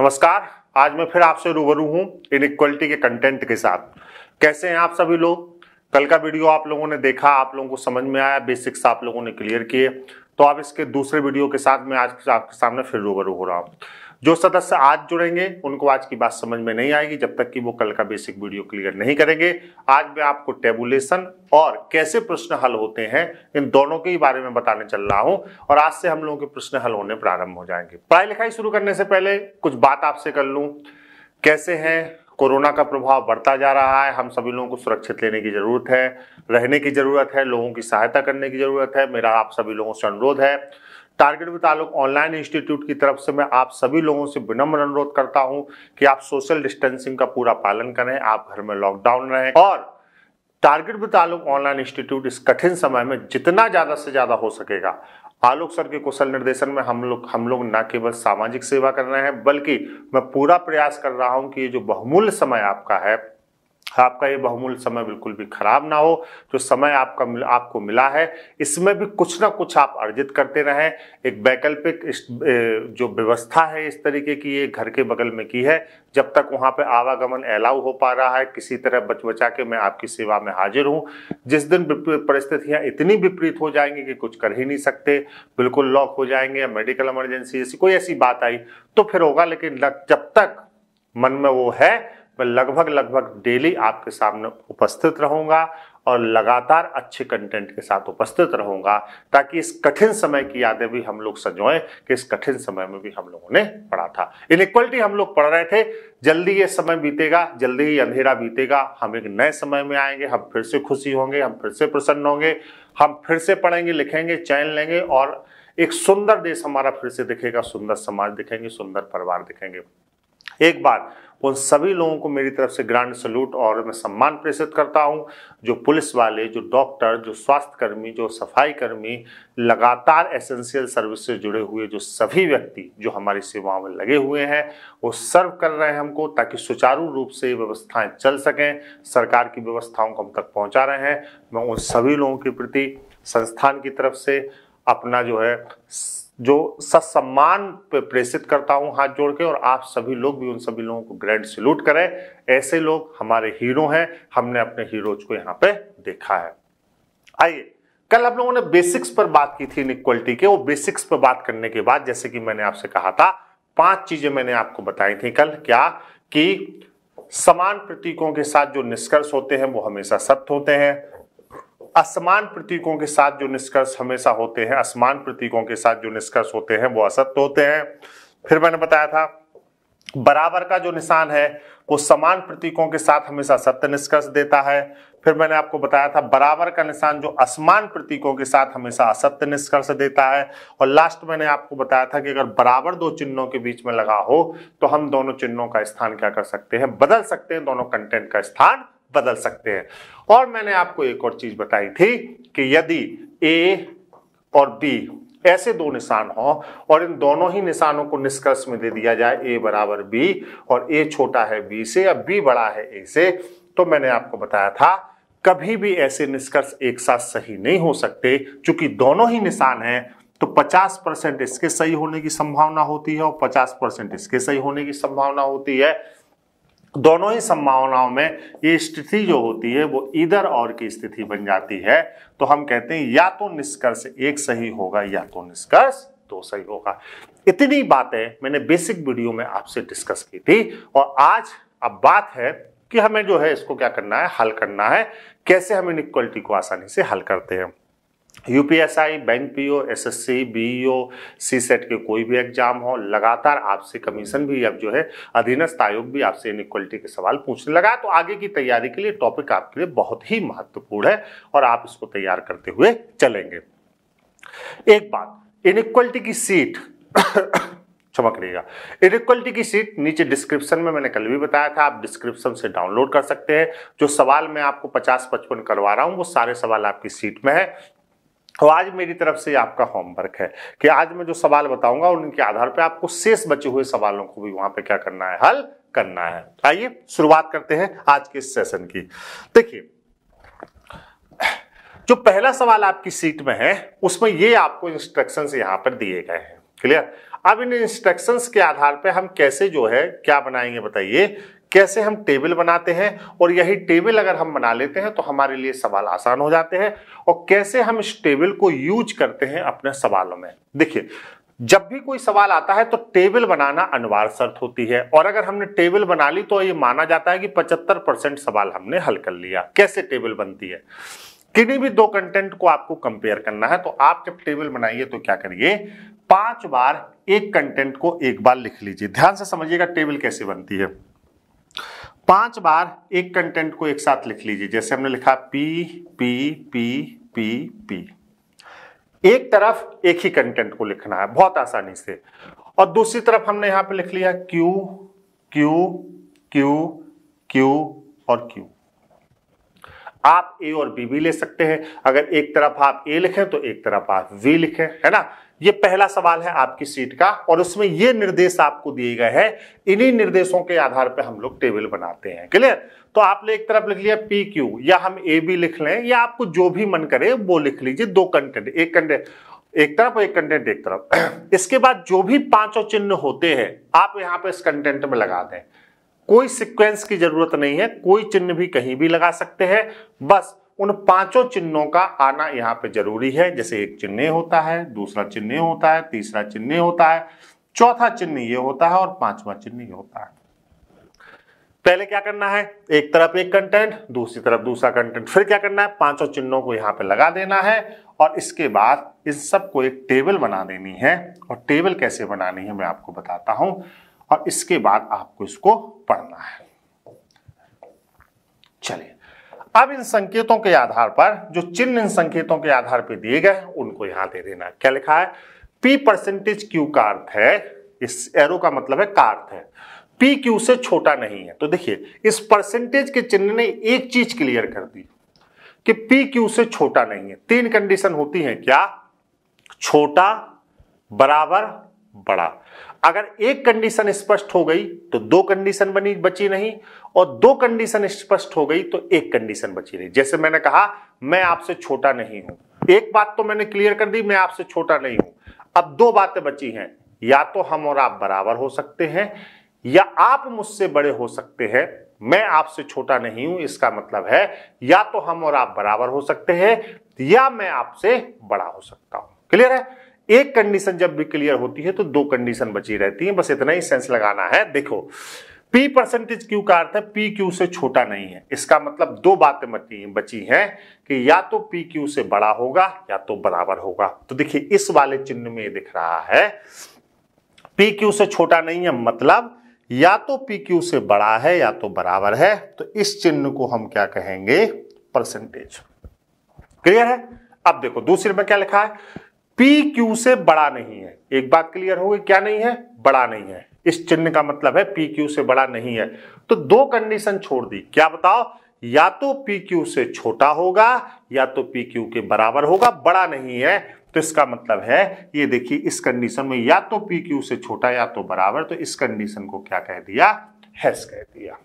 नमस्कार आज मैं फिर आपसे रूबरू हूँ इन इक्वलिटी के कंटेंट के साथ कैसे हैं आप सभी लोग कल का वीडियो आप लोगों ने देखा आप लोगों को समझ में आया बेसिक्स आप लोगों ने क्लियर किए तो आप इसके दूसरे वीडियो के साथ मैं आज आपके सामने फिर रूबरू हो रहा हूँ जो सदस्य आज जुड़ेंगे उनको आज की बात समझ में नहीं आएगी जब तक कि वो कल का बेसिक वीडियो क्लियर नहीं करेंगे आज मैं आपको टेबुलेशन और कैसे प्रश्न हल होते हैं इन दोनों के बारे में बताने चल रहा हूं और आज से हम लोगों के प्रश्न हल होने प्रारंभ हो जाएंगे पढ़ाई लिखाई शुरू करने से पहले कुछ बात आपसे कर लूँ कैसे हैं कोरोना का प्रभाव बढ़ता जा रहा है हम सभी लोगों को सुरक्षित लेने की ज़रूरत है रहने की ज़रूरत है लोगों की सहायता करने की ज़रूरत है मेरा आप सभी लोगों से अनुरोध है target with Alok online institute की तरफ से मैं आप सभी लोगों से विनम्र अनुरोध करता हूं कि आप सोशल डिस्टेंसिंग का पूरा पालन करें आप घर में लॉकडाउन रहें और target with Alok online institute इस कठिन समय में जितना ज़्यादा से ज़्यादा हो सकेगा आलोक सर के कुशल निर्देशन में हम लोग हम लोग न केवल सामाजिक सेवा कर रहे हैं बल्कि मैं पूरा प्रयास कर रहा हूं कि ये जो बहुमूल्य समय आपका है आपका ये बहुमूल्य समय बिल्कुल भी खराब ना हो जो समय आपका मिल, आपको मिला है इसमें भी कुछ ना कुछ आप अर्जित करते रहें एक वैकल्पिक जो व्यवस्था है इस तरीके की ये घर के बगल में की है जब तक वहाँ पे आवागमन अलाउ हो पा रहा है किसी तरह बच बचा के मैं आपकी सेवा में हाजिर हूँ जिस दिन परिस्थितियाँ इतनी विपरीत हो जाएंगी कि कुछ कर ही नहीं सकते बिल्कुल लॉक हो जाएंगे या मेडिकल इमरजेंसी जैसी कोई ऐसी बात आई तो फिर होगा लेकिन जब तक मन में वो है मैं लगभग लगभग डेली आपके सामने उपस्थित रहूंगा और लगातार अच्छे कंटेंट के साथ उपस्थित रहूंगा ताकि इस कठिन समय की यादें भी हम लोग सजोएं कि इस कठिन समय में भी हम लोगों ने पढ़ा था इक्वलिटी हम लोग पढ़ रहे थे जल्दी ये समय बीतेगा जल्दी ही अंधेरा बीतेगा हम एक नए समय में आएंगे हम फिर से खुशी होंगे हम फिर से प्रसन्न होंगे हम फिर से पढ़ेंगे लिखेंगे चैन लेंगे और एक सुंदर देश हमारा फिर से दिखेगा सुंदर समाज दिखेंगे सुंदर परिवार दिखेंगे एक बार उन सभी लोगों को मेरी तरफ से ग्रांड सल्यूट और मैं सम्मान प्रेषित करता हूं जो पुलिस वाले जो डॉक्टर जो स्वास्थ्यकर्मी जो सफाई कर्मी लगातार एसेंशियल सर्विस से जुड़े हुए जो सभी व्यक्ति जो हमारी सेवाओं में लगे हुए हैं वो सर्व कर रहे हैं हमको ताकि सुचारू रूप से व्यवस्थाएं चल सकें सरकार की व्यवस्थाओं को हम तक पहुँचा रहे हैं मैं उन सभी लोगों के प्रति संस्थान की तरफ से अपना जो है जो ससम्मान प्रेषित करता हूं हाथ जोड़ के और आप सभी लोग भी उन सभी लोगों को ग्रैंड सल्यूट करें ऐसे लोग हमारे हीरो हैं हमने अपने हीरोज को यहां पे देखा है आइए कल हम लोगों ने बेसिक्स पर बात की थी इनक्वलिटी के वो बेसिक्स पर बात करने के बाद जैसे कि मैंने आपसे कहा था पांच चीजें मैंने आपको बताई थी कल क्या कि समान प्रतीकों के साथ जो निष्कर्ष होते हैं वो हमेशा सत्य होते हैं असमान प्रतीकों के साथ जो निष्कर्ष हमेशा होते हैं असमान प्रतीकों के साथ जो निष्कर्ष होते हैं वो असत्य होते हैं फिर मैंने बताया था बराबर का जो निशान है वो समान प्रतीकों के साथ हमेशा सत्य निष्कर्ष देता है फिर मैंने आपको बताया था बराबर का निशान जो असमान प्रतीकों के साथ हमेशा असत्य निष्कर्ष देता है और लास्ट मैंने आपको बताया था कि अगर बराबर दो चिन्हों के बीच में लगा हो तो हम दोनों चिन्हों का स्थान क्या कर सकते हैं बदल सकते हैं दोनों कंटेंट का स्थान बदल सकते हैं और मैंने आपको एक और चीज बताई थी कि यदि ए और बी ऐसे दो निशान हो और इन दोनों ही निशानों को निष्कर्ष में दे दिया जाए ए बराबर बी और ए छोटा है बी से या बी बड़ा है ए से तो मैंने आपको बताया था कभी भी ऐसे निष्कर्ष एक साथ सही नहीं हो सकते चूंकि दोनों ही निशान हैं तो 50 परसेंट इसके सही होने की संभावना होती है और 50 परसेंट इसके सही होने की संभावना होती है दोनों ही संभावनाओं में ये स्थिति जो होती है वो इधर और की स्थिति बन जाती है तो हम कहते हैं या तो निष्कर्ष एक सही होगा या तो निष्कर्ष दो सही होगा इतनी बातें मैंने बेसिक वीडियो में आपसे डिस्कस की थी और आज अब बात है कि हमें जो है इसको क्या करना है हल करना है कैसे हम इन इक्वलिटी को आसानी से हल करते हैं UPSI bank P O S B O BEO SET के कोई भी एग्जाम हो लगातार आपसे कमीशन भी अब जो है अधीनस्थ आयोग भी आपसे इन के सवाल पूछने लगा तो आगे की तैयारी के लिए टॉपिक आपके लिए बहुत ही महत्वपूर्ण है और आप इसको तैयार करते हुए चलेंगे एक बात इन की सीट चमक करिएगा इनक्वलिटी की सीट नीचे डिस्क्रिप्शन में मैंने कल भी बताया था आप डिस्क्रिप्शन से डाउनलोड कर सकते हैं जो सवाल मैं आपको 50-55 करवा रहा हूं वो सारे सवाल आपकी सीट में है तो आज मेरी तरफ से आपका होमवर्क है कि आज मैं जो सवाल बताऊंगा उनके आधार पर आपको शेष बचे हुए सवालों को भी वहां पर क्या करना है हल करना है तो आइए शुरुआत करते हैं आज के सेशन की देखिए जो पहला सवाल आपकी सीट में है उसमें ये आपको इंस्ट्रक्शंस यहां पर दिए गए हैं क्लियर अब इन इंस्ट्रक्शंस के आधार पर हम कैसे जो है क्या बनाएंगे बताइए कैसे हम टेबल बनाते हैं और यही टेबल अगर हम बना लेते हैं तो हमारे लिए सवाल आसान हो जाते हैं और कैसे हम इस टेबल को यूज करते हैं अपने सवालों में देखिए जब भी कोई सवाल आता है तो टेबल बनाना अनिवार्य शर्त होती है और अगर हमने टेबल बना ली तो ये माना जाता है कि 75 परसेंट सवाल हमने हल कर लिया कैसे टेबल बनती है किन्हीं भी दो कंटेंट को आपको कंपेयर करना है तो आप जब टेबल बनाइए तो क्या करिए पांच बार एक कंटेंट को एक बार लिख लीजिए ध्यान से समझिएगा टेबल कैसे बनती है पांच बार एक कंटेंट को एक साथ लिख लीजिए जैसे हमने लिखा P P P P P एक तरफ एक ही कंटेंट को लिखना है बहुत आसानी से और दूसरी तरफ हमने यहां पे लिख लिया क्यू क्यू क्यू क्यू और क्यू आप ए और बी भी ले सकते हैं अगर एक तरफ आप ए लिखें तो एक तरफ आप वी लिखें है ना ये पहला सवाल है आपकी सीट का और उसमें ये निर्देश आपको दिए गए हैं इन्हीं निर्देशों के आधार पर हम लोग टेबल बनाते हैं क्लियर तो आपने एक तरफ लिख लिया पी क्यू या हम ए बी लिख लें या आपको जो भी मन करे वो लिख लीजिए दो कंटेंट एक कंटेंट एक तरफ और एक कंटेंट एक तरफ इसके बाद जो भी पांचों चिन्ह होते हैं आप यहां पर इस कंटेंट में लगा दें कोई सिक्वेंस की जरूरत नहीं है कोई चिन्ह भी कहीं भी लगा सकते हैं बस उन पांचों चिन्हों का आना यहाँ पे जरूरी है जैसे एक चिन्ह होता है दूसरा चिन्ह होता है तीसरा चिन्ह होता है चौथा चिन्ह ये होता है और पांचवा चिन्ह ये होता है पहले क्या करना है एक तरफ एक कंटेंट दूसरी तरफ दूसरा कंटेंट फिर क्या करना है पांचों चिन्हों को यहाँ पे लगा देना है और इसके बाद इस सबको एक टेबल बना देनी है और टेबल कैसे बनानी है मैं आपको बताता हूं और इसके बाद आपको इसको पढ़ना है चलिए अब इन संकेतों के आधार पर जो चिन्ह इन संकेतों के आधार पर दिए गए उनको यहां दे देना क्या लिखा है पी परसेंटेज क्यू का अर्थ है इस एरो का मतलब है का अर्थ है पी क्यू से छोटा नहीं है तो देखिए इस परसेंटेज के चिन्ह ने एक चीज क्लियर कर दी कि पी क्यू से छोटा नहीं है तीन कंडीशन होती है क्या छोटा बराबर बड़ा अगर एक कंडीशन स्पष्ट हो गई तो दो कंडीशन बनी बची नहीं और दो कंडीशन स्पष्ट हो गई तो एक कंडीशन बची नहीं जैसे मैंने कहा मैं आपसे छोटा नहीं हूं एक बात तो मैंने क्लियर कर दी मैं आपसे छोटा नहीं हूं अब दो बातें बची हैं या तो हम और आप बराबर हो सकते हैं या आप मुझसे बड़े हो सकते हैं मैं आपसे छोटा नहीं हूं इसका मतलब है या तो हम और आप बराबर हो सकते हैं या मैं आपसे बड़ा हो सकता हूं क्लियर है एक कंडीशन जब भी क्लियर होती है तो दो कंडीशन बची रहती है बस इतना ही सेंस लगाना है देखो P परसेंटेज क्यू का अर्थ है पी क्यू से छोटा नहीं है इसका मतलब दो बातें बची हैं बची हैं कि या तो पी क्यू से बड़ा होगा या तो बराबर होगा तो देखिए इस वाले चिन्ह में दिख रहा है पी क्यू से छोटा नहीं है मतलब या तो पी क्यू से बड़ा है या तो बराबर है तो इस चिन्ह को हम क्या कहेंगे परसेंटेज क्लियर है अब देखो दूसरे में क्या लिखा है पी क्यू से बड़ा नहीं है एक बात क्लियर हो गई क्या नहीं है बड़ा नहीं है इस चिन्ह का मतलब है पी क्यू से बड़ा नहीं है तो दो कंडीशन छोड़ दी क्या बताओ या तो पी क्यू से छोटा होगा या तो पी क्यू के बराबर होगा बड़ा नहीं है तो इसका मतलब है ये देखिए इस कंडीशन में या तो पी क्यू से छोटा या तो बराबर तो इस कंडीशन को क्या कह दिया हैस कह दिया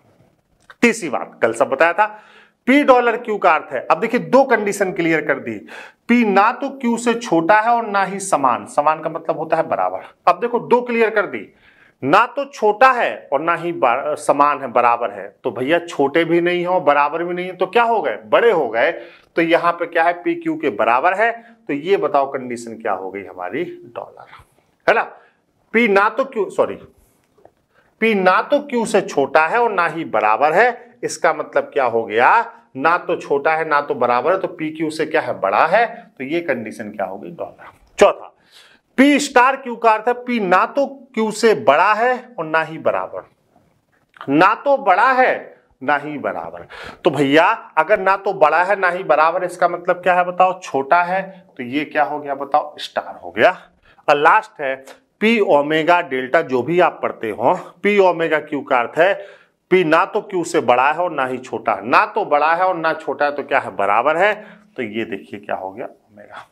तीसरी बात कल सब बताया था पी डॉलर क्यू का अर्थ है अब देखिए दो कंडीशन क्लियर कर दी पी ना तो क्यू से छोटा है और ना ही समान समान का मतलब होता है बराबर अब देखो दो क्लियर कर दी ना तो छोटा है और ना ही समान है बराबर है तो भैया छोटे भी नहीं है और बराबर भी नहीं है तो क्या हो गए बड़े हो गए तो यहां पे क्या है पी क्यू के बराबर है तो ये बताओ कंडीशन क्या हो गई हमारी डॉलर है ना पी ना तो क्यू सॉरी पी ना तो क्यू से छोटा है और ना ही बराबर है इसका मतलब क्या हो गया ना तो छोटा है ना तो बराबर है तो पी क्यू से क्या है बड़ा है तो ये कंडीशन क्या होगी डॉलर चौथा पी स्टार क्यू का अर्थ है पी ना तो क्यू से बड़ा है और ना ही बराबर ना तो बड़ा है ना ही बराबर तो भैया अगर ना तो बड़ा है ना ही बराबर इसका मतलब क्या है बताओ छोटा है तो ये क्या हो गया बताओ स्टार हो गया और लास्ट है पी ओमेगा डेल्टा जो भी आप पढ़ते हो पी ओमेगा क्यू का अर्थ है पी ना तो क्यू से बड़ा है और ना ही छोटा है ना तो बड़ा है और ना छोटा है तो क्या है बराबर है तो ये देखिए क्या हो गया ओमेगा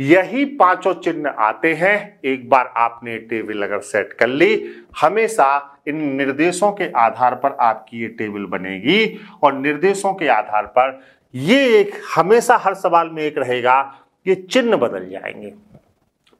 यही पांचों चिन्ह आते हैं एक बार आपने टेबल अगर सेट कर ली हमेशा इन निर्देशों के आधार पर आपकी ये टेबल बनेगी और निर्देशों के आधार पर ये एक हमेशा हर सवाल में एक रहेगा ये चिन्ह बदल जाएंगे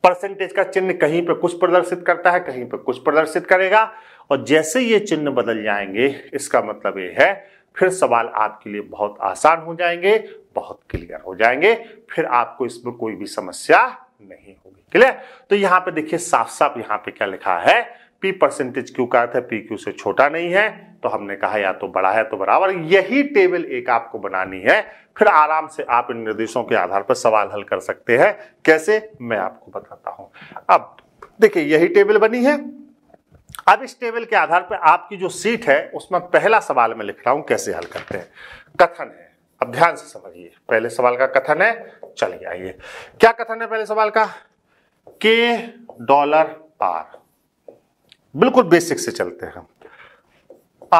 परसेंटेज का चिन्ह कहीं पर कुछ प्रदर्शित करता है कहीं पर कुछ प्रदर्शित करेगा और जैसे ये चिन्ह बदल जाएंगे इसका मतलब ये है फिर सवाल आपके लिए बहुत आसान हो जाएंगे बहुत क्लियर हो जाएंगे फिर आपको इसमें कोई भी समस्या नहीं होगी क्लियर तो यहाँ पे देखिए साफ साफ यहाँ पे क्या लिखा है पी परसेंटेज क्यू का था पी क्यू से छोटा नहीं है तो हमने कहा या तो बड़ा है तो बराबर यही टेबल एक आपको बनानी है फिर आराम से आप इन निर्देशों के आधार पर सवाल हल कर सकते हैं कैसे मैं आपको बताता हूं अब देखिए यही टेबल बनी है अब इस टेबल के आधार पर आपकी जो सीट है उसमें पहला सवाल मैं लिख रहा हूं कैसे हल करते हैं कथन है अब ध्यान से समझिए पहले सवाल का कथन है चलिए आइए क्या कथन है पहले सवाल का के डॉलर आर बिल्कुल बेसिक से चलते हैं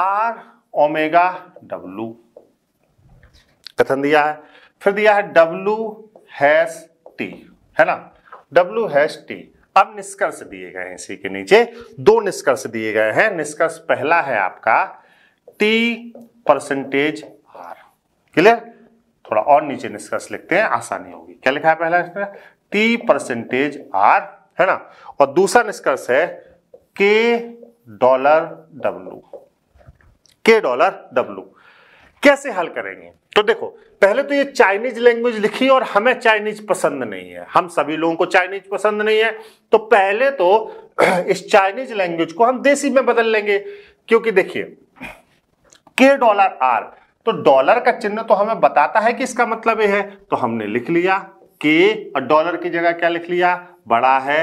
आर ओमेगा डब्लू कथन दिया है फिर दिया है डब्लू हैश टी है ना डब्लू हैश टी अब निष्कर्ष दिए गए हैं इसी के नीचे दो निष्कर्ष दिए गए हैं निष्कर्ष पहला है आपका टी परसेंटेज आर क्लियर थोड़ा और नीचे निष्कर्ष लिखते हैं आसानी होगी क्या लिखा है पहला टी परसेंटेज आर है ना और दूसरा निष्कर्ष है K dollar W K dollar W कैसे हल करेंगे तो देखो पहले तो ये चाइनीज लैंग्वेज लिखी और हमें चाइनीज पसंद नहीं है हम सभी लोगों को चाइनीज पसंद नहीं है तो पहले तो इस चाइनीज लैंग्वेज को हम देसी में बदल लेंगे क्योंकि देखिए के डॉलर आर तो डॉलर का चिन्ह तो हमें बताता है कि इसका मतलब ये है तो हमने लिख लिया के और डॉलर की जगह क्या लिख लिया बड़ा है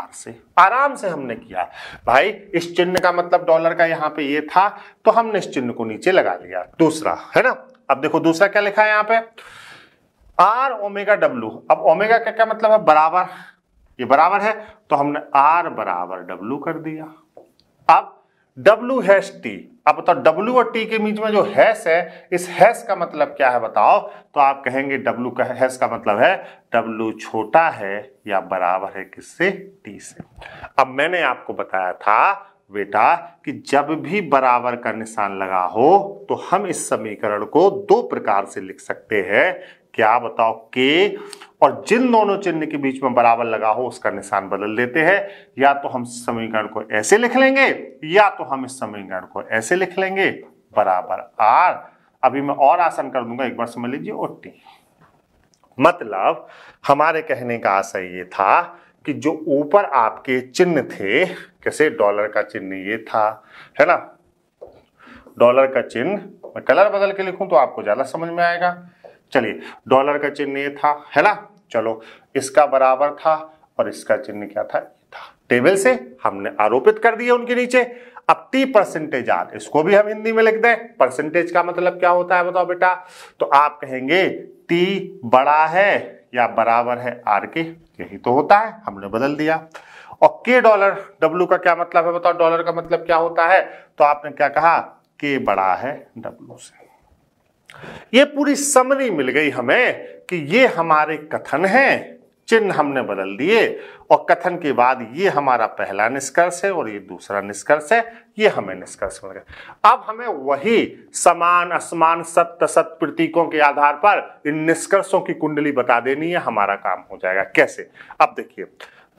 आर से आराम से हमने किया भाई इस चिन्ह का मतलब डॉलर का यहां पे ये था तो हमने इस चिन्ह को नीचे लगा लिया दूसरा है ना अब देखो दूसरा क्या लिखा है यहां पे आर ओमेगा डब्ल्यू अब ओमेगा का क्या मतलब है बराबर ये बराबर है तो हमने आर बराबर डब्ल्यू कर दिया अब डब्ल्यू हैश टी अब बताओ डब्ल्यू और टी के बीच में जो हैश है इस हैश का मतलब क्या है बताओ तो आप कहेंगे डब्ल्यू का हैश का मतलब है डब्ल्यू छोटा है या बराबर है किससे टी से अब मैंने आपको बताया था बेटा कि जब भी बराबर का निशान लगा हो तो हम इस समीकरण को दो प्रकार से लिख सकते हैं क्या बताओ के और जिन दोनों चिन्ह के बीच में बराबर लगा हो उसका निशान बदल देते हैं या तो हम समीकरण को ऐसे लिख लेंगे या तो हम इस समीकरण को ऐसे लिख लेंगे बराबर आर अभी मैं और आसान कर दूंगा एक बार समझ लीजिए और टी मतलब हमारे कहने का आशय ये था कि जो ऊपर आपके चिन्ह थे कैसे डॉलर का चिन्ह ये था है ना डॉलर का चिन्ह मैं कलर बदल के लिखूं तो आपको ज्यादा समझ में आएगा चलिए डॉलर का चिन्ह ये था है ना चलो इसका बराबर था और इसका चिन्ह क्या था था टेबल से हमने आरोपित कर दिया उनके नीचे अब टी परसेंटेज आर इसको भी हम हिंदी में लिख दें परसेंटेज का मतलब क्या होता है बताओ बेटा तो आप कहेंगे टी बड़ा है या बराबर है आर के यही तो होता है हमने बदल दिया और के डॉलर डब्ल्यू का क्या मतलब है बताओ डॉलर का मतलब क्या होता है तो आपने क्या कहा के बड़ा है डब्ल्यू से ये पूरी समरी मिल गई हमें कि ये हमारे कथन है चिन्ह हमने बदल दिए और कथन के बाद ये हमारा पहला निष्कर्ष है और ये दूसरा निष्कर्ष है ये हमें निष्कर्ष मिल गया अब हमें वही समान असमान सत्य सत प्रतीकों के आधार पर इन निष्कर्षों की कुंडली बता देनी है हमारा काम हो जाएगा कैसे अब देखिए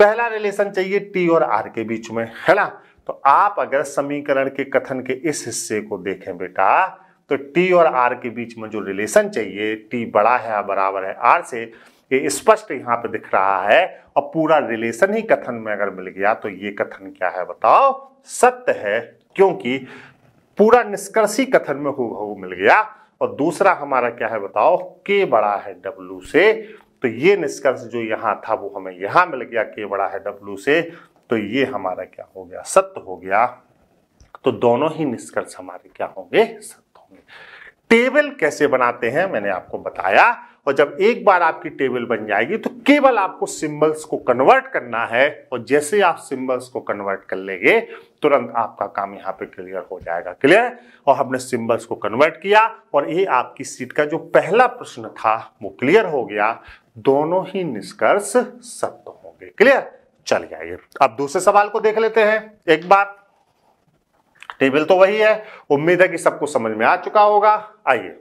पहला रिलेशन चाहिए टी और आर के बीच में है ना तो आप अगर समीकरण के कथन के इस हिस्से को देखें बेटा तो टी और आर के बीच में जो रिलेशन चाहिए टी बड़ा है बराबर है आर से ये स्पष्ट यहाँ पे दिख रहा है और पूरा रिलेशन ही कथन में अगर मिल गया तो ये कथन क्या है बताओ सत्य है क्योंकि पूरा निष्कर्षी कथन में हो मिल गया और दूसरा हमारा क्या है बताओ के बड़ा है डब्लू से तो ये निष्कर्ष जो यहाँ था वो हमें यहाँ मिल गया के बड़ा है डब्लू से तो ये हमारा क्या हो गया सत्य हो गया तो दोनों ही निष्कर्ष हमारे क्या होंगे सत्य होंगे टेबल कैसे बनाते हैं मैंने आपको बताया और जब एक बार आपकी टेबल बन जाएगी तो केवल आपको सिंबल्स को कन्वर्ट करना है और जैसे आप सिंबल्स को कन्वर्ट कर लेंगे तुरंत आपका काम यहाँ पे क्लियर हो जाएगा क्लियर और हमने सिंबल्स को कन्वर्ट किया और ये आपकी सीट का जो पहला प्रश्न था वो क्लियर हो गया दोनों ही निष्कर्ष सत्य होंगे क्लियर चल गया ये अब दूसरे सवाल को देख लेते हैं एक बात टेबल तो वही है उम्मीद है कि सबको समझ में आ चुका होगा आइए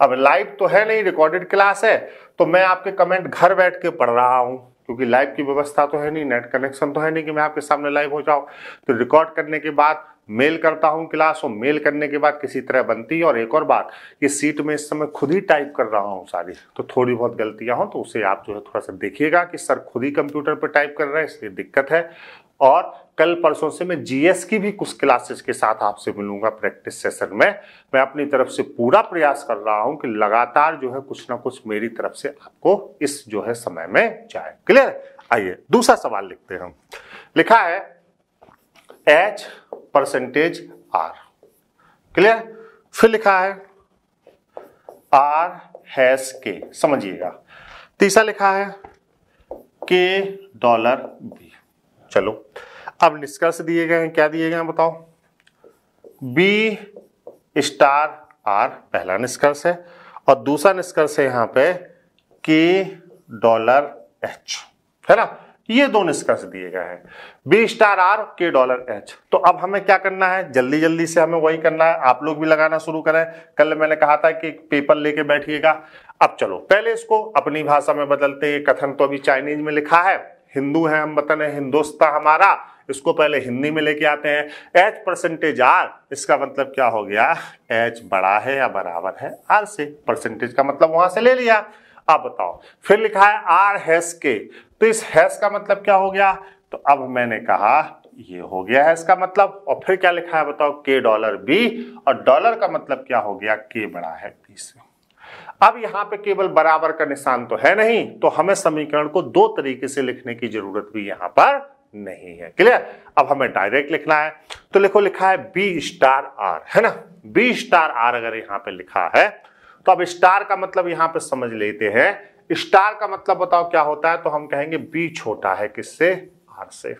अब लाइव तो है नहीं रिकॉर्डेड क्लास है तो मैं आपके कमेंट घर बैठ के पढ़ रहा हूं क्योंकि लाइव की व्यवस्था तो है नहीं नेट कनेक्शन तो है नहीं कि मैं आपके सामने लाइव हो जाऊं तो रिकॉर्ड करने के बाद मेल करता हूं क्लास और मेल करने के बाद किसी तरह बनती है और एक और बात ये सीट में इस समय खुद ही टाइप कर रहा हूं सारी तो थोड़ी बहुत गलतियां हों तो उसे आप जो है थोड़ा सा देखिएगा कि सर खुद ही कंप्यूटर पर टाइप कर रहे हैं इसलिए दिक्कत है और कल परसों से मैं जीएस की भी कुछ क्लासेस के साथ आपसे मिलूंगा प्रैक्टिस सेशन में मैं अपनी तरफ से पूरा प्रयास कर रहा हूं कि लगातार जो है कुछ ना कुछ मेरी तरफ से आपको इस जो है समय में जाए क्लियर आइए दूसरा सवाल लिखते हैं लिखा है एच परसेंटेज आर क्लियर फिर लिखा है आर हैस के समझिएगा तीसरा लिखा है के डॉलर बी चलो अब निष्कर्ष दिए गए हैं क्या दिए गए हैं बताओ बी स्टार आर पहला निष्कर्ष है और दूसरा निष्कर्ष है यहां पे के डॉलर एच है ना ये दो निष्कर्ष दिए गए हैं B star R K dollar H तो अब हमें क्या करना है जल्दी जल्दी से हमें वही करना है आप लोग भी लगाना शुरू करें कल मैंने कहा था कि पेपर लेके बैठिएगा अब चलो पहले इसको अपनी भाषा में बदलते हैं कथन तो अभी चाइनीज में लिखा है हिंदू है हम वतन है हमारा इसको पहले हिंदी में लेके आते हैं एच परसेंटेज आर इसका मतलब क्या हो गया एच बड़ा है या बराबर है आर से परसेंटेज का मतलब वहां से ले लिया अब बताओ फिर लिखा है आर हैस के तो इस हैस का मतलब क्या हो गया तो अब मैंने कहा ये हो गया है इसका मतलब और फिर क्या लिखा है बताओ के डॉलर बी और डॉलर का मतलब क्या हो गया के बड़ा है बी से अब यहां पे केवल बराबर का निशान तो है नहीं तो हमें समीकरण को दो तरीके से लिखने की जरूरत भी यहां पर नहीं है क्लियर अब हमें डायरेक्ट लिखना है तो लिखो लिखा है बी स्टार आर है ना बी स्टार आर अगर यहां पर लिखा है तो अब स्टार का मतलब यहां पर समझ लेते हैं स्टार का मतलब बताओ क्या होता है तो हम कहेंगे बी छोटा है किससे आर से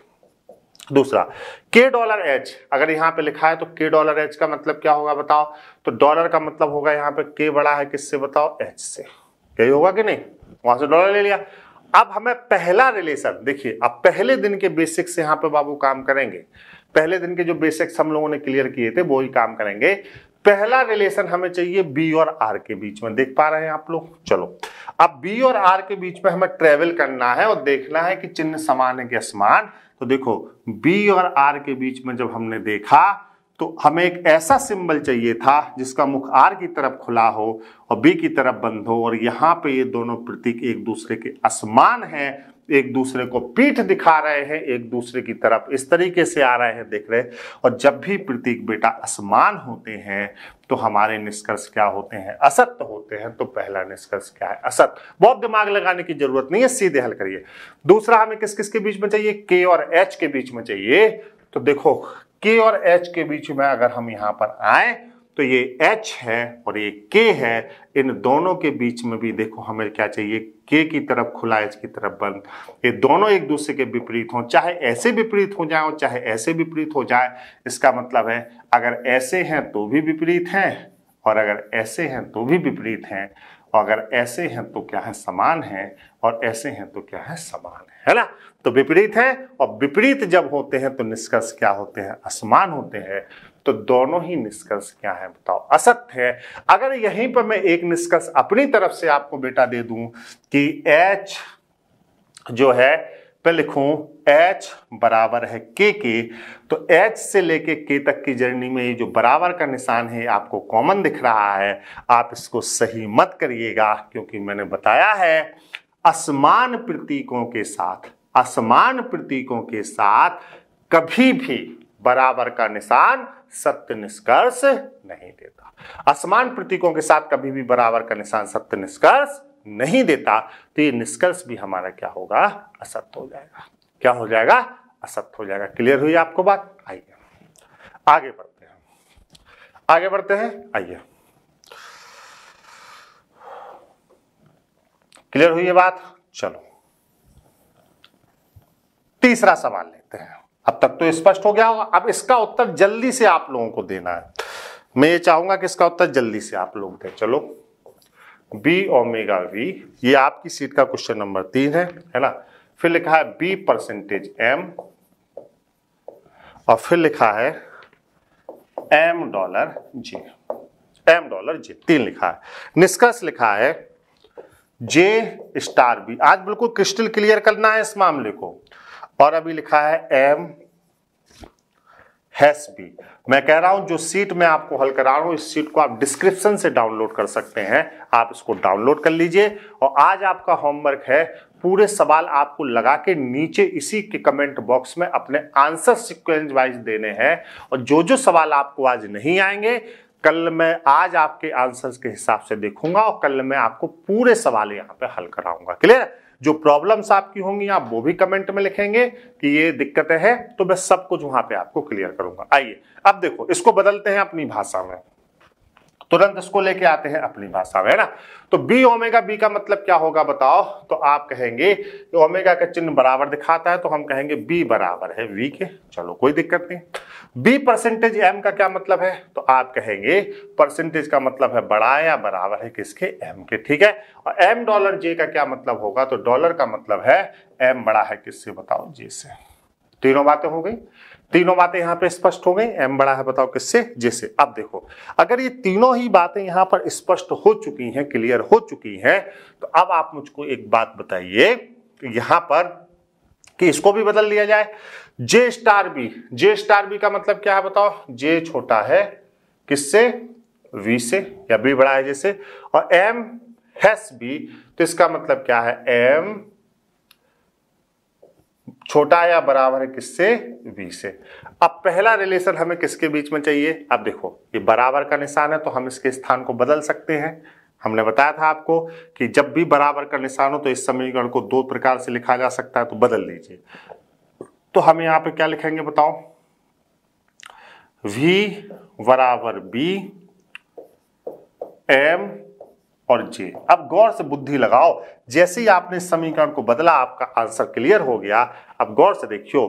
दूसरा के डॉलर एच अगर यहां पे लिखा है तो के डॉलर एच का मतलब क्या होगा बताओ तो डॉलर का मतलब होगा यहां पे के बड़ा है किससे बताओ एच से यही होगा कि नहीं वहां से डॉलर ले लिया अब हमें पहला रिलेशन देखिए अब पहले दिन के बेसिक्स यहाँ पे बाबू काम करेंगे पहले दिन के जो बेसिक्स हम लोगों ने क्लियर किए थे वो ही काम करेंगे पहला रिलेशन हमें चाहिए बी और आर के बीच में देख पा रहे हैं आप लोग चलो अब बी और आर के बीच में हमें ट्रेवल करना है और देखना है कि चिन्ह समान है कि असमान तो देखो बी और आर के बीच में जब हमने देखा तो हमें एक ऐसा सिंबल चाहिए था जिसका मुख आर की तरफ खुला हो और बी की तरफ बंद हो और यहाँ पे ये दोनों प्रतीक एक दूसरे के असमान हैं एक दूसरे को पीठ दिखा रहे हैं एक दूसरे की तरफ इस तरीके से आ रहे हैं देख रहे हैं और जब भी प्रतीक बेटा असमान होते हैं तो हमारे निष्कर्ष क्या होते हैं असत्य होते हैं तो पहला निष्कर्ष क्या है असत बहुत दिमाग लगाने की जरूरत नहीं है सीधे हल करिए दूसरा हमें किस किस के बीच में चाहिए के और एच के बीच में चाहिए तो देखो के और एच के बीच में अगर हम यहां पर आए तो ये H है और ये K है इन दोनों के बीच में भी देखो हमें क्या चाहिए K की तरफ खुला H की तरफ बंद ये दोनों एक दूसरे के विपरीत हों चाहे ऐसे विपरीत हो जाए चाहे ऐसे विपरीत हो जाए इसका मतलब है अगर ऐसे हैं तो भी विपरीत हैं और अगर ऐसे हैं तो भी विपरीत हैं और अगर ऐसे हैं तो क्या है समान है और ऐसे हैं तो क्या है समान है ना तो विपरीत है और विपरीत जब होते हैं तो निष्कर्ष क्या होते हैं असमान होते हैं तो दोनों ही निष्कर्ष क्या है बताओ असत्य है अगर यहीं पर मैं एक निष्कर्ष अपनी तरफ से आपको बेटा दे दूं कि एच जो है मैं लिखूं एच बराबर है के के तो एच से लेके के तक की जर्नी में ये जो बराबर का निशान है आपको कॉमन दिख रहा है आप इसको सही मत करिएगा क्योंकि मैंने बताया है असमान प्रतीकों के साथ असमान प्रतीकों के साथ कभी भी बराबर का निशान सत्य निष्कर्ष नहीं देता असमान प्रतीकों के साथ कभी भी बराबर का निशान सत्य निष्कर्ष नहीं देता तो ये निष्कर्ष भी हमारा क्या होगा असत्य हो जाएगा क्या हो जाएगा असत्य हो जाएगा क्लियर हुई आपको बात आइए आगे बढ़ते हैं आगे बढ़ते हैं आइए क्लियर हुई ये बात चलो तीसरा सवाल लेते हैं अब तक तो स्पष्ट हो गया होगा अब इसका उत्तर जल्दी से आप लोगों को देना है मैं ये चाहूंगा कि इसका उत्तर जल्दी से आप लोग दें चलो बी ओमेगा वी ये आपकी सीट का क्वेश्चन नंबर तीन है है ना फिर लिखा है बी परसेंटेज एम और फिर लिखा है M dollar J M dollar J तीन लिखा है निष्कर्ष लिखा है जे स्टार बी आज बिल्कुल क्रिस्टल क्लियर करना है इस मामले को और अभी लिखा है एम हैस बी मैं कह रहा हूं जो सीट मैं आपको हल करा रहा हूं इस सीट को आप डिस्क्रिप्शन से डाउनलोड कर सकते हैं आप इसको डाउनलोड कर लीजिए और आज आपका होमवर्क है पूरे सवाल आपको लगा के नीचे इसी के कमेंट बॉक्स में अपने आंसर सिक्वेंस वाइज देने हैं और जो जो सवाल आपको आज नहीं आएंगे कल मैं आज आपके आंसर्स के हिसाब से देखूंगा और कल मैं आपको पूरे सवाल यहाँ पे हल कराऊंगा क्लियर जो प्रॉब्लम्स आपकी होंगी आप वो भी कमेंट में लिखेंगे कि ये दिक्कतें हैं तो मैं सब कुछ वहां पे आपको क्लियर करूंगा आइए अब देखो इसको बदलते हैं अपनी भाषा में तुरंत इसको लेके आते हैं अपनी भाषा में है ना तो बी ओमेगा बी का मतलब क्या होगा बताओ तो आप कहेंगे कि ओमेगा का चिन्ह बराबर दिखाता है तो हम कहेंगे बी बराबर है वी के चलो कोई दिक्कत नहीं बी परसेंटेज एम का क्या मतलब है तो आप कहेंगे परसेंटेज का मतलब है बड़ा या बराबर है किसके एम के ठीक है और एम डॉलर जे का क्या मतलब होगा तो डॉलर का मतलब है एम बड़ा है किससे बताओ जे से तीनों बातें हो गई तीनों बातें यहां पे स्पष्ट हो गई एम बड़ा है बताओ किससे जे से अब देखो अगर ये तीनों ही बातें यहां पर स्पष्ट हो चुकी हैं क्लियर हो चुकी हैं तो अब आप मुझको एक बात बताइए यहां पर कि इसको भी बदल लिया जाए J star B J star B का मतलब क्या है बताओ जे छोटा है किससे वी से या बी बड़ा है जैसे और एम हैस बी तो इसका मतलब क्या है एम छोटा या बराबर है किससे बी से अब पहला रिलेशन हमें किसके बीच में चाहिए अब देखो ये बराबर का निशान है तो हम इसके स्थान को बदल सकते हैं हमने बताया था आपको कि जब भी बराबर का निशान हो तो इस समीकरण को दो प्रकार से लिखा जा सकता है तो बदल दीजिए तो हम यहां पे क्या लिखेंगे बताओ v बराबर बी एम और जे अब गौर से बुद्धि लगाओ जैसे ही आपने समीकरण को बदला आपका आंसर क्लियर हो गया अब गौर से देखियो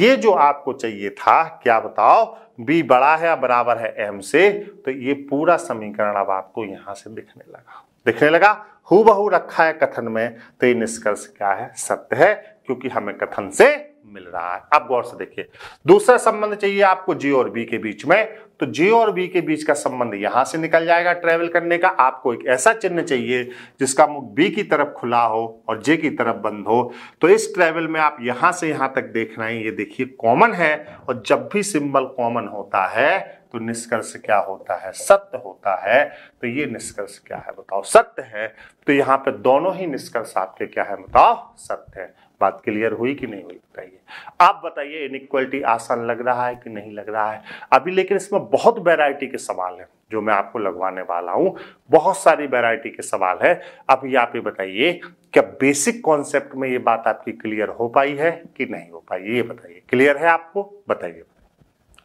ये जो आपको चाहिए था क्या बताओ b बड़ा है या बराबर है m से तो ये पूरा समीकरण अब आपको यहां से दिखने लगा दिखने लगा हु रखा है कथन में तो ये निष्कर्ष क्या है सत्य है क्योंकि हमें कथन से मिल रहा है आप गौर से देखिए दूसरा संबंध चाहिए आपको जी और बी के बीच में तो जे और बी के बीच का संबंध यहां से निकल जाएगा ट्रेवल करने का आपको एक ऐसा चिन्ह चाहिए जिसका मुख बी की तरफ खुला हो और जे की तरफ बंद हो तो इस ट्रेवल में आप यहां से यहां तक देख रहे हैं ये देखिए कॉमन है और जब भी सिंबल कॉमन होता है तो निष्कर्ष क्या होता है सत्य होता है तो ये निष्कर्ष क्या है बताओ सत्य है तो यहां पर दोनों ही निष्कर्ष आपके क्या है बताओ सत्य है बात क्लियर हुई कि नहीं हुई बताइए आप बताइए इन आसान लग रहा है कि नहीं लग रहा है अभी लेकिन इसमें बहुत वैरायटी के सवाल हैं जो मैं आपको लगवाने वाला हूँ बहुत सारी वेराइटी के सवाल है आप यहाँ पे बताइए क्या बेसिक कॉन्सेप्ट में ये बात आपकी क्लियर हो पाई है कि नहीं हो पाई ये बताइए क्लियर है आपको बताइए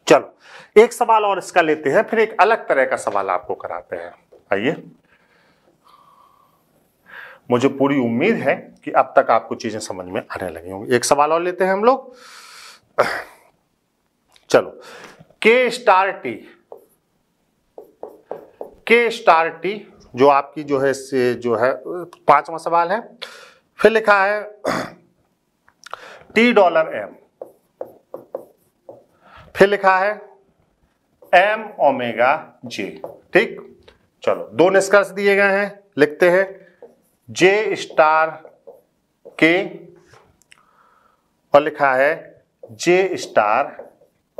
चलो एक सवाल और इसका लेते हैं फिर एक अलग तरह का सवाल आपको कराते हैं आइए मुझे पूरी उम्मीद है कि अब तक आपको चीज़ें समझ में आने लगी होंगी एक सवाल और लेते हैं हम लोग चलो K star T K star T जो आपकी जो है से जो है पांचवा सवाल है फिर लिखा है टी डॉलर एम फिर लिखा है एम ओमेगा जे ठीक चलो दो निष्कर्ष दिए गए हैं लिखते हैं जे स्टार के और लिखा है J star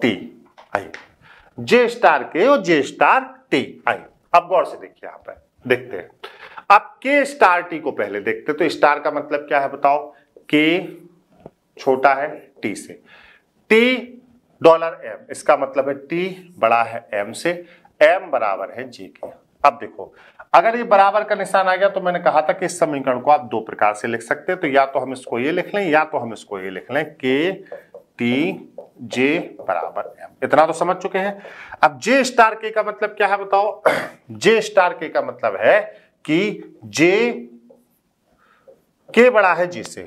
T I J star K और जे स्टार टी आई अब गौर से देखिए यहां पर देखते हैं अब के स्टार टी को पहले देखते तो स्टार का मतलब क्या है बताओ के छोटा है टी से टी डॉलर एम इसका मतलब है टी बड़ा है एम से एम बराबर है जे के अब देखो अगर ये बराबर का निशान आ गया तो मैंने कहा था कि इस समीकरण को आप दो प्रकार से लिख सकते हैं तो या तो हम इसको ये लिख लें या तो हम इसको ये लिख लें के टी जे बराबर एम इतना तो समझ चुके हैं अब जे स्टार के का मतलब क्या है बताओ जे स्टार के का मतलब है कि जे के बड़ा है जी से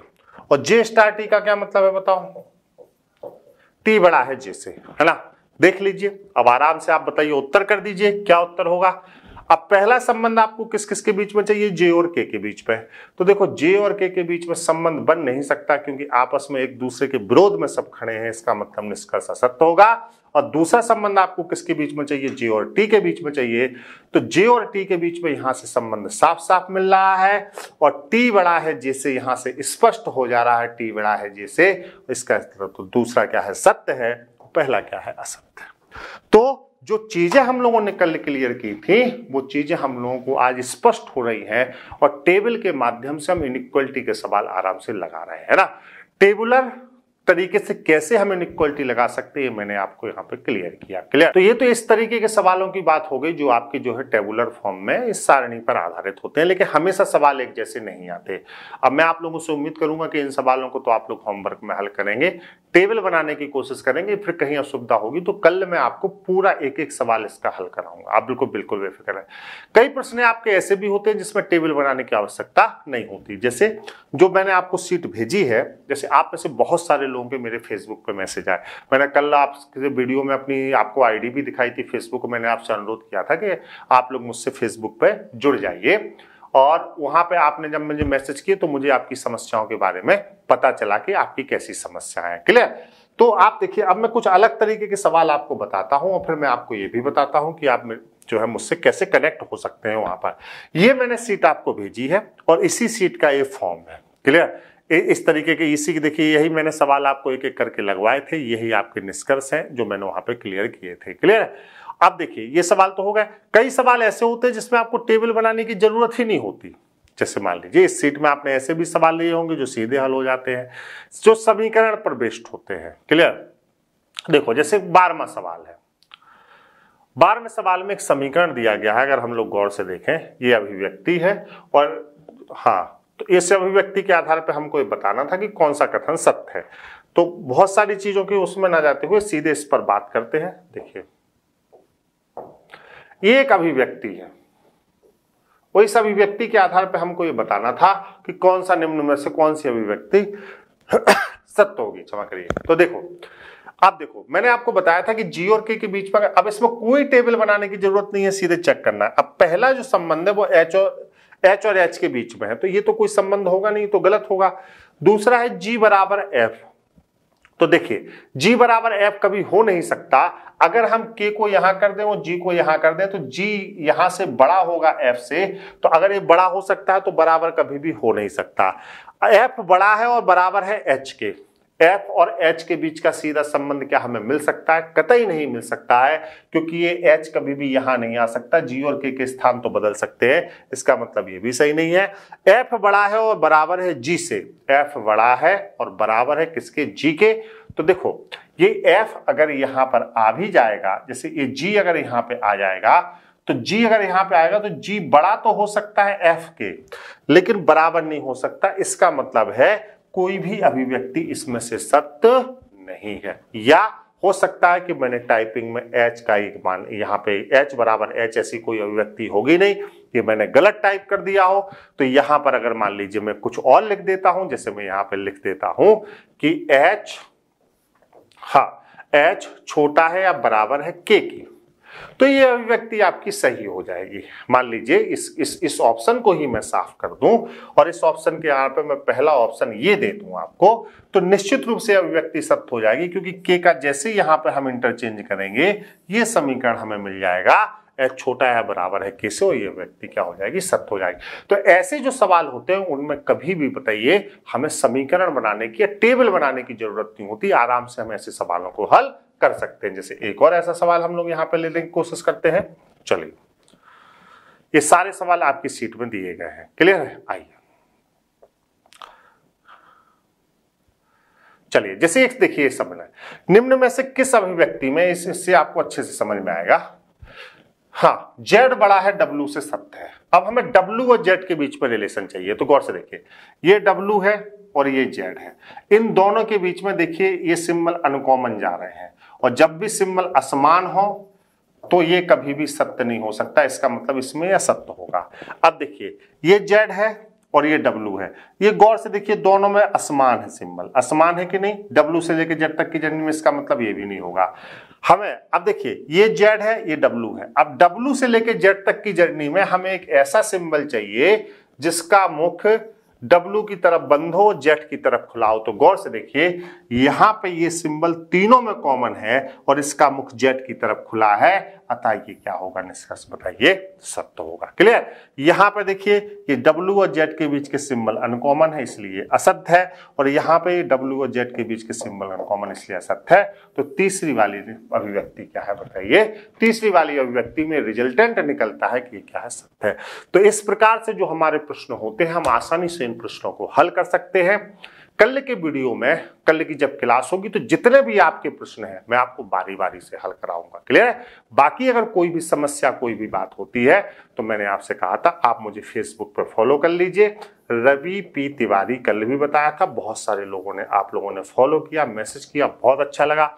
और जे स्टार टी का क्या मतलब है बताओ टी बड़ा है जे से है ना देख लीजिए अब आराम से आप बताइए उत्तर कर दीजिए क्या उत्तर होगा अब पहला संबंध आपको किस किस के बीच में चाहिए जे और के के बीच में तो देखो जे और के के बीच में संबंध बन नहीं सकता क्योंकि आपस में एक दूसरे के विरोध में सब खड़े हैं इसका मतलब निष्कर्ष असत्य होगा और दूसरा संबंध आपको किसके बीच में चाहिए जे और टी के बीच में चाहिए तो जे और टी के बीच में यहां से संबंध साफ साफ मिल रहा है और टी बड़ा है जैसे यहां से स्पष्ट हो जा रहा है टी बड़ा है जैसे इसका मतलब तो दूसरा क्या है सत्य है पहला क्या है असत्य तो जो चीज़ें हम लोगों ने कल क्लियर की थी वो चीज़ें हम लोगों को आज स्पष्ट हो रही हैं और टेबल के माध्यम से हम इनिक्वलिटी के सवाल आराम से लगा रहे हैं ना टेबुलर तरीके से कैसे हम इनिक्वलिटी लगा सकते हैं मैंने आपको यहाँ पे क्लियर किया क्लियर तो ये तो इस तरीके के सवालों की बात हो गई जो आपके जो है टेबुलर फॉर्म में इस सारणी पर आधारित होते हैं लेकिन हमेशा सवाल एक जैसे नहीं आते अब मैं आप लोगों से उम्मीद करूंगा कि इन सवालों को तो आप लोग होमवर्क में हल करेंगे टेबल बनाने की कोशिश करेंगे फिर कहीं असुविधा होगी तो कल मैं आपको पूरा एक एक सवाल इसका हल कराऊंगा आप बिल्कुल बिल्कुल बेफिक्र है कई प्रश्न आपके ऐसे भी होते हैं जिसमें टेबल बनाने की आवश्यकता नहीं होती जैसे जो मैंने आपको सीट भेजी है जैसे आप में से बहुत सारे लोगों के मेरे फेसबुक पर मैसेज आए मैंने कल आपके वीडियो में अपनी आपको आई भी दिखाई थी फेसबुक मैंने आपसे अनुरोध किया था कि आप लोग मुझसे फेसबुक पर जुड़ जाइए और वहां पे आपने जब मुझे मैसेज किए तो मुझे आपकी समस्याओं के बारे में पता चला कि आपकी कैसी समस्या है क्लियर तो आप देखिए अब मैं कुछ अलग तरीके के सवाल आपको बताता हूं और फिर मैं आपको ये भी बताता हूं कि आप जो है मुझसे कैसे कनेक्ट हो सकते हैं वहां पर ये मैंने सीट आपको भेजी है और इसी सीट का ये फॉर्म है क्लियर इस तरीके के इसी देखिए यही मैंने सवाल आपको एक एक करके लगवाए थे यही आपके निष्कर्ष हैं जो मैंने वहां पे क्लियर किए थे क्लियर है आप देखिए ये सवाल तो हो गए कई सवाल ऐसे होते हैं जिसमें आपको टेबल बनाने की जरूरत ही नहीं होती जैसे मान लीजिए इस सीट में आपने ऐसे भी सवाल लिए होंगे जो सीधे हल हो जाते हैं जो समीकरण पर बेस्ड होते हैं क्लियर देखो जैसे बारहवा सवाल है बारहवें सवाल में एक समीकरण दिया गया है अगर हम लोग गौर से देखें ये अभिव्यक्ति है और हाँ तो इस अभिव्यक्ति के आधार पर हमको ये बताना था कि कौन सा कथन सत्य है तो बहुत सारी चीज़ों की उसमें ना जाते हुए सीधे इस पर बात करते हैं देखिए एक अभिव्यक्ति है और इस अभिव्यक्ति के आधार पर हमको ये बताना था कि कौन सा निम्न में से कौन सी अभिव्यक्ति सत्य होगी क्षमा करिए तो देखो आप देखो मैंने आपको बताया था कि जी और के के बीच में अब इसमें कोई टेबल बनाने की जरूरत नहीं है सीधे चेक करना है अब पहला जो संबंध है वो एच और एच और एच के बीच में है तो ये तो कोई संबंध होगा नहीं तो गलत होगा दूसरा है जी बराबर एफ तो देखिए जी बराबर एफ कभी हो नहीं सकता अगर हम के को यहां कर दें और जी को यहां कर दें तो जी यहां से बड़ा होगा एफ से तो अगर ये बड़ा हो सकता है तो बराबर कभी भी हो नहीं सकता एफ बड़ा है और बराबर है एच के एफ और एच के बीच का सीधा संबंध क्या हमें मिल सकता है कतई नहीं मिल सकता है क्योंकि ये एच कभी भी यहां नहीं आ सकता जी और के के स्थान तो बदल सकते हैं इसका मतलब ये भी सही नहीं है एफ बड़ा है और बराबर है जी से एफ बड़ा है और बराबर है किसके जी के तो देखो ये एफ अगर यहां पर आ भी जाएगा जैसे ये जी अगर यहां पे आ जाएगा तो जी अगर यहां पे आएगा तो जी बड़ा तो हो सकता है एफ के लेकिन बराबर नहीं हो सकता इसका मतलब है कोई भी अभिव्यक्ति इसमें से सत्य नहीं है या हो सकता है कि मैंने टाइपिंग में एच का एक मान यहाँ पे एच बराबर एच ऐसी कोई अभिव्यक्ति होगी नहीं ये मैंने गलत टाइप कर दिया हो तो यहां पर अगर मान लीजिए मैं कुछ और लिख देता हूं जैसे मैं यहां पे लिख देता हूं कि एच हा एच छोटा है या बराबर है के की तो ये अभिव्यक्ति आपकी सही हो जाएगी मान लीजिए इस इस इस ऑप्शन को ही मैं साफ कर दूं और इस ऑप्शन के यहाँ पर मैं पहला ऑप्शन ये दे दूं आपको तो निश्चित रूप से अभिव्यक्ति सत्य हो जाएगी क्योंकि के का जैसे यहां पर हम इंटरचेंज करेंगे ये समीकरण हमें मिल जाएगा एच छोटा है बराबर है कैसे हो ये व्यक्ति क्या हो जाएगी सत्य हो जाएगी तो ऐसे जो सवाल होते हैं उनमें कभी भी बताइए हमें समीकरण बनाने की या टेबल बनाने की जरूरत नहीं होती आराम से हम ऐसे सवालों को हल कर सकते हैं जैसे एक और ऐसा सवाल हम लोग यहाँ पर लेने की कोशिश करते हैं चलिए ये सारे सवाल आपकी सीट में दिए गए हैं क्लियर है आइए चलिए जैसे एक देखिए समझना निम्न में से किस अभिव्यक्ति में इससे आपको अच्छे से समझ में आएगा हाँ जेड बड़ा है डब्ल्यू से सत्य है अब हमें डब्ल्यू और जेड के बीच में रिलेशन चाहिए तो गौर से देखिए ये डब्ल्यू है और ये जेड है इन दोनों के बीच में देखिए ये सिंबल अनकॉमन जा रहे हैं और जब भी सिंबल असमान हो तो ये कभी भी सत्य नहीं हो सकता इसका मतलब इसमें यह सत्य होगा अब देखिए ये जेड है और ये डब्लू है ये गौर से देखिए दोनों में असमान है सिंबल असमान है कि नहीं डब्लू से लेकर जेड तक की जर्नी में इसका मतलब ये भी नहीं होगा हमें अब देखिए ये जेड है ये डब्लू है अब डब्ल्यू से लेके जेड तक की जर्नी में हमें एक ऐसा सिंबल चाहिए जिसका मुख्य डब्लू की तरफ बंद हो जेट की तरफ खुलाओ तो गौर से देखिए यहां पे ये सिंबल तीनों में कॉमन है और इसका मुख जेट की तरफ खुला है अतः ये क्या होगा निष्कर्ष बताइए सत्य होगा क्लियर यहां पर देखिए ये W और Z के बीच के सिंबल अनकॉमन है इसलिए असत्य है और यहां पे W और Z के बीच के सिंबल अनकॉमन इसलिए असत्य है तो तीसरी वाली अभिव्यक्ति क्या है बताइए तीसरी वाली अभिव्यक्ति में रिजल्टेंट निकलता है कि क्या है सत्य है तो इस प्रकार से जो हमारे प्रश्न होते हैं हम आसानी से इन प्रश्नों को हल कर सकते हैं कल के वीडियो में कल की जब क्लास होगी तो जितने भी आपके प्रश्न हैं मैं आपको बारी बारी से हल कराऊंगा क्लियर है बाकी अगर कोई भी समस्या कोई भी बात होती है तो मैंने आपसे कहा था आप मुझे फेसबुक पर फॉलो कर लीजिए रवि पी तिवारी कल भी बताया था बहुत सारे लोगों ने आप लोगों ने फॉलो किया मैसेज किया बहुत अच्छा लगा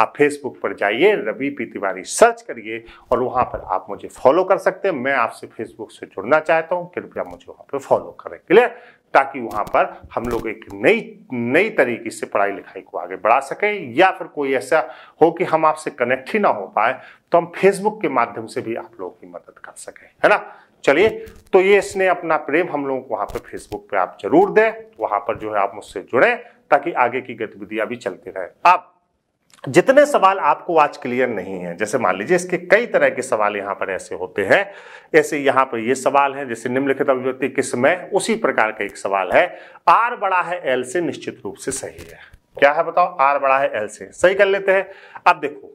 आप फेसबुक पर जाइए रवि पी तिवारी सर्च करिए और वहां पर आप मुझे फॉलो कर सकते हैं मैं आपसे फेसबुक से जुड़ना चाहता हूँ कृपया मुझे वहां पर फॉलो करें क्लियर ताकि वहाँ पर हम लोग एक नई नई तरीके से पढ़ाई लिखाई को आगे बढ़ा सकें या फिर कोई ऐसा हो कि हम आपसे कनेक्ट ही ना हो पाए तो हम फेसबुक के माध्यम से भी आप लोगों की मदद कर सकें है ना चलिए तो ये इसने अपना प्रेम हम लोगों को वहाँ पर फेसबुक पे आप जरूर दें वहाँ पर जो है आप मुझसे जुड़ें ताकि आगे की गतिविधियां भी चलती रहे आप जितने सवाल आपको आज क्लियर नहीं है जैसे मान लीजिए इसके कई तरह के सवाल यहाँ पर ऐसे होते हैं ऐसे यहाँ पर ये सवाल है जैसे निम्नलिखित अभिव्यक्ति में उसी प्रकार का एक सवाल है आर बड़ा है एल से निश्चित रूप से सही है क्या है बताओ आर बड़ा है एल से सही कर लेते हैं अब देखो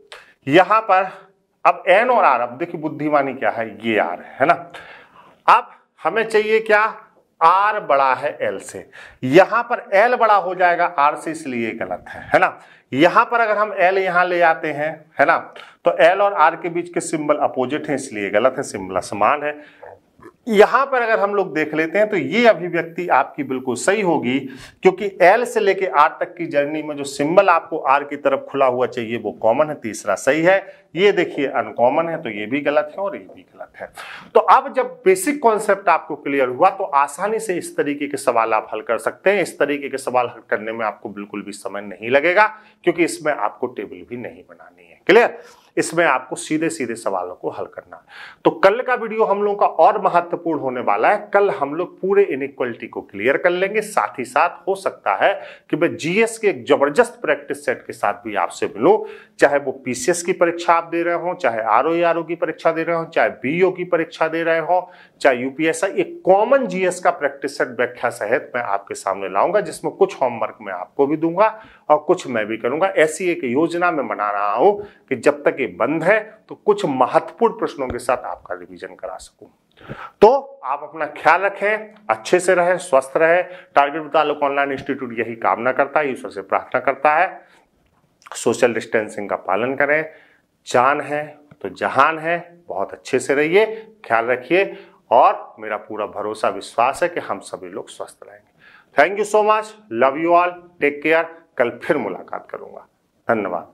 यहां पर अब एन और आर अब देखिए बुद्धिमानी क्या है ये आर है ना अब हमें चाहिए क्या आर बड़ा है एल से यहां पर एल बड़ा हो जाएगा आर से इसलिए गलत है है ना यहां पर अगर हम एल यहां ले आते हैं है ना तो एल और आर के बीच के सिंबल अपोजिट हैं इसलिए गलत है सिंबल समान है यहां पर अगर हम लोग देख लेते हैं तो ये अभिव्यक्ति आपकी बिल्कुल सही होगी क्योंकि एल से लेके आर तक की जर्नी में जो सिंबल आपको आर की तरफ खुला हुआ चाहिए वो कॉमन है तीसरा सही है ये देखिए अनकॉमन है तो ये भी गलत है और ये भी गलत है तो अब जब बेसिक कॉन्सेप्ट आपको क्लियर हुआ तो आसानी से इस तरीके के सवाल आप हल कर सकते हैं इस तरीके के सवाल हल करने में आपको बिल्कुल भी समय नहीं लगेगा क्योंकि इसमें आपको टेबल भी नहीं बनानी है क्लियर इसमें आपको सीधे सीधे सवालों को हल करना है तो कल का वीडियो हम लोगों का और महत्वपूर्ण होने वाला है कल हम लोग पूरे इनक्वलिटी को क्लियर कर लेंगे साथ ही साथ हो सकता है कि मैं जीएस के एक जबरदस्त प्रैक्टिस सेट के साथ भी आपसे मिलूं चाहे वो पीसीएस की परीक्षा आप दे रहे हो चाहे आर ओ की परीक्षा दे रहे हो चाहे बीओ की परीक्षा दे रहे हो चाहे यूपीएसआई एक कॉमन जीएस का प्रैक्टिस सेट व्याख्या सहित मैं आपके सामने लाऊंगा जिसमें कुछ होमवर्क मैं आपको भी दूंगा और कुछ मैं भी करूंगा ऐसी एक योजना मैं बना रहा हूं कि जब तक ये बंद है तो कुछ महत्वपूर्ण प्रश्नों के साथ आपका रिविजन करा सकूं तो आप अपना ख्याल रखें अच्छे से रहें स्वस्थ रहे टारगेट मुतालिक ऑनलाइन इंस्टीट्यूट यही कामना करता है ईश्वर से प्रार्थना करता है सोशल डिस्टेंसिंग का पालन करें जान है तो जहान है बहुत अच्छे से रहिए ख्याल रखिए और मेरा पूरा भरोसा विश्वास है कि हम सभी लोग स्वस्थ रहेंगे thank you so much love you all take care कल फिर मुलाकात करूंगा धन्यवाद